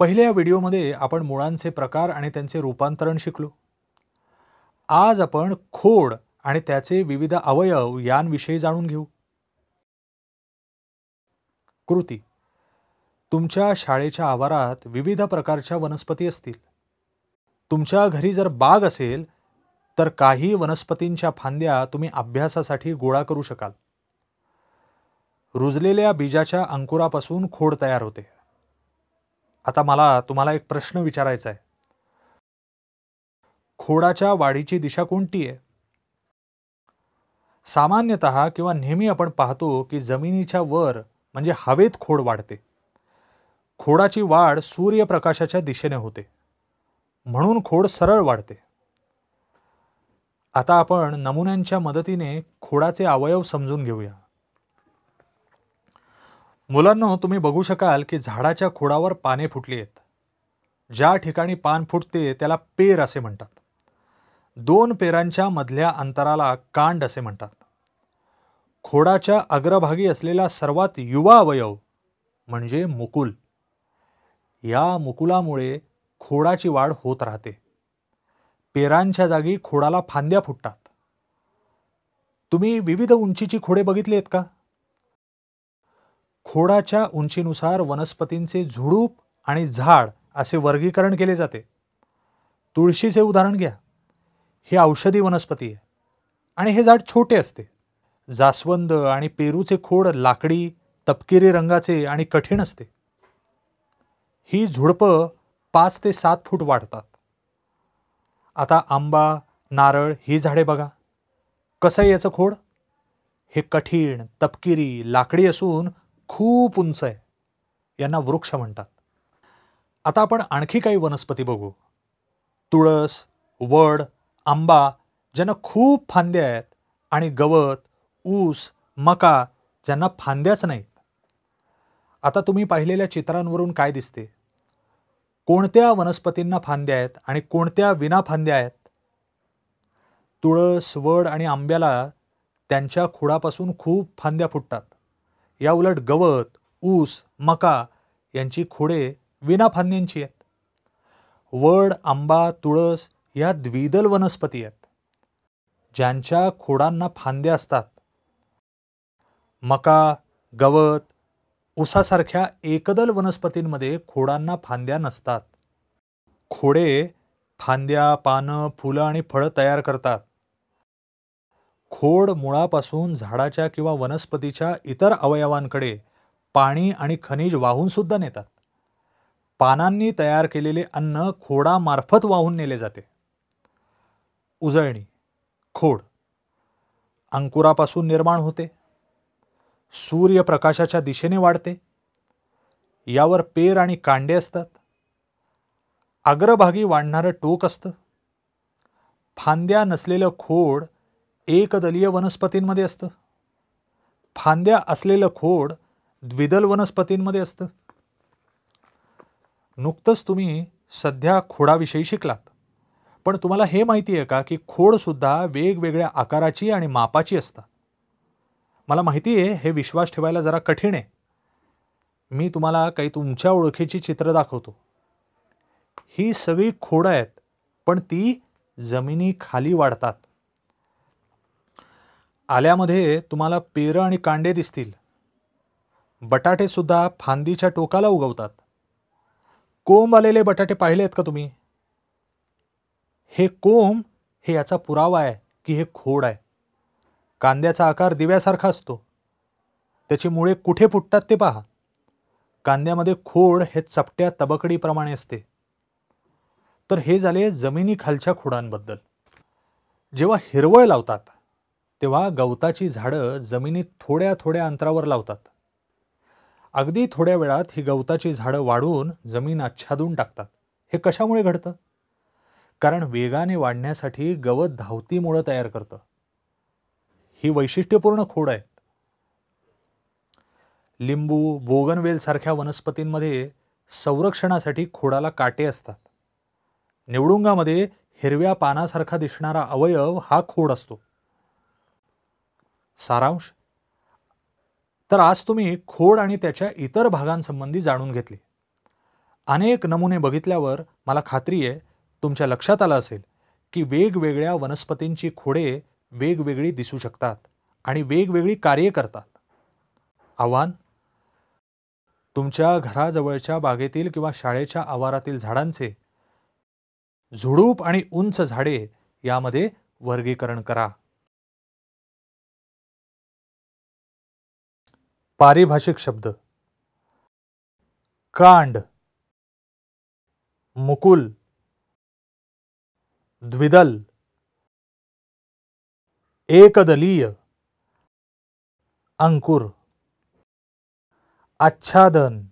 पहिल्या व्हिडिओमध्ये आपण मुळांचे प्रकार आणि त्यांचे रूपांतरण शिकलो आज आपण खोड आणि त्याचे विविध अवयव यांविषयी जाणून घेऊ कृती तुमच्या शाळेच्या आवारात विविध प्रकारच्या वनस्पती असतील तुमच्या घरी जर बाग असेल तर काही वनस्पतींच्या फांद्या तुम्ही अभ्यासासाठी गोळा करू शकाल रुजलेल्या बीजाच्या अंकुरापासून खोड तयार होते आता मला तुम्हाला एक प्रश्न विचारायचा आहे खोडाच्या वाढीची दिशा कोणती आहे सामान्यत किंवा नेहमी आपण पाहतो की जमिनीच्या वर म्हणजे हवेत खोड वाढते खोडाची वाढ सूर्यप्रकाशाच्या दिशेने होते म्हणून खोड सरळ वाढते आता आपण नमुन्यांच्या मदतीने खोडाचे अवयव समजून घेऊया मुलांना तुम्ही बघू शकाल की झाडाच्या खोडावर पाने फुटली आहेत ज्या ठिकाणी पान फुटते त्याला पेर असे म्हणतात दोन पेरांच्या मधल्या अंतराला कांड असे म्हणतात खोडाच्या अग्रभागी असलेला सर्वात युवा अवयव म्हणजे मुकुल या मुकुलामुळे खोडाची वाढ होत राहते पेरांच्या जागी खोडाला फांद्या फुटतात तुम्ही विविध उंचीची खोडे बघितली आहेत का खोडाच्या उंचीनुसार वनस्पतींचे झुडूप आणि झाड असे वर्गीकरण केले जाते तुळशीचे उदाहरण घ्या ही औषधी वनस्पती आहे आणि हे झाड छोटे असते जास्वंद आणि पेरूचे खोड लाकडी तपकिरी रंगाचे आणि कठीण असते ही झुडपं पाच ते सात फूट वाढतात आता आंबा नारळ ही झाडे बघा कसं याचं खोड हे कठीण तपकिरी लाकडी असून खूप उंच आहे यांना वृक्ष म्हणतात आता आपण आणखी काही वनस्पती बघू तुळस वड आंबा ज्यांना खूप फांद्या आहेत आणि गवत ऊस मका ज्यांना फांद्याच नाहीत आता तुम्ही पाहिलेल्या चित्रांवरून काय दिसते कोणत्या वनस्पतींना फांद्या आहेत आणि कोणत्या विना फांद्या आहेत तुळस वड आणि आंब्याला त्यांच्या खुडापासून खूप फांद्या फुटतात या उलट गवत ऊस मका यांची खोडे विनाफांद्यांची आहेत वड आंबा तुळस या द्विदल वनस्पती आहेत ज्यांच्या खोडांना फांद्या असतात मका गवत ऊसासारख्या एकदल वनस्पतींमध्ये खोडांना फांद्या नसतात खोडे फांद्या पानं फुलं आणि फळं तयार करतात खोड मुळापासून झाडाच्या किंवा वनस्पतीच्या इतर अवयवांकडे पाणी आणि खनिज वाहून सुद्धा नेतात पानांनी तयार केलेले अन्न खोडामार्फत वाहून नेले जाते उजळणी खोड अंकुरापासून निर्माण होते सूर्यप्रकाशाच्या दिशेने वाढते यावर पेर आणि कांडे असतात अग्रभागी वाढणारं टोक असतं फांद्या नसलेलं खोड एकदलीय वनस्पतींमध्ये असतं फांद्या असलेलं खोड द्विदल वनस्पतींमध्ये असतं नुकतंच तुम्ही सध्या खोडाविषयी शिकलात पण तुम्हाला हे माहिती आहे का की खोडसुद्धा वेगवेगळ्या आकाराची आणि मापाची असतात मला माहिती आहे हे विश्वास ठेवायला जरा कठीण आहे मी तुम्हाला काही तुमच्या ओळखीची चित्र दाखवतो ही सगळी खोडं आहेत पण ती जमिनीखाली वाढतात आल्यामध्ये तुम्हाला पेरं आणि कांडे दिसतील बटाटेसुद्धा फांदीच्या टोकाला उगवतात कोंब आलेले बटाटे पाहिले आहेत का तुम्ही हे कोंब हे याचा पुरावा आहे की हे खोड आहे कांद्याचा आकार दिव्यासारखा असतो त्याची मुळे कुठे फुटतात ते पहा कांद्यामध्ये खोड हे चपट्या तबकडीप्रमाणे असते तर हे झाले जमिनीखालच्या खोडांबद्दल जेव्हा हिरवळ लावतात तेव्हा गवताची झाडं जमिनीत थोड्या थोड्या अंतरावर लावतात अगदी थोड्या वेळात ही गवताची झाडं वाढवून जमीन आच्छादून टाकतात हे कशामुळे घडतं कारण वेगाने वाढण्यासाठी गवत धावती मुळं तयार करतं ही वैशिष्ट्यपूर्ण खोड आहेत लिंबू बोगनवेलसारख्या वनस्पतींमध्ये संरक्षणासाठी खोडाला काटे असतात निवडुंगामध्ये हिरव्या पानासारखा दिसणारा अवयव हा खोड असतो सारांश तर आज तुम्ही खोड आणि त्याच्या इतर भागांसंबंधी जाणून घेतले अनेक नमुने बघितल्यावर मला खात्री आहे तुमच्या लक्षात आलं असेल की वेगवेगळ्या वनस्पतींची खोडे वेगवेगळी दिसू शकतात आणि वेगवेगळी कार्य करतात आव्हान तुमच्या घराजवळच्या बागेतील किंवा शाळेच्या आवारातील झाडांचे झुडूप आणि उंच झाडे यामध्ये वर्गीकरण करा पारिभाषिक शब्द कांड मुकुल द्विदल एकदलीय अंकुर आच्छादन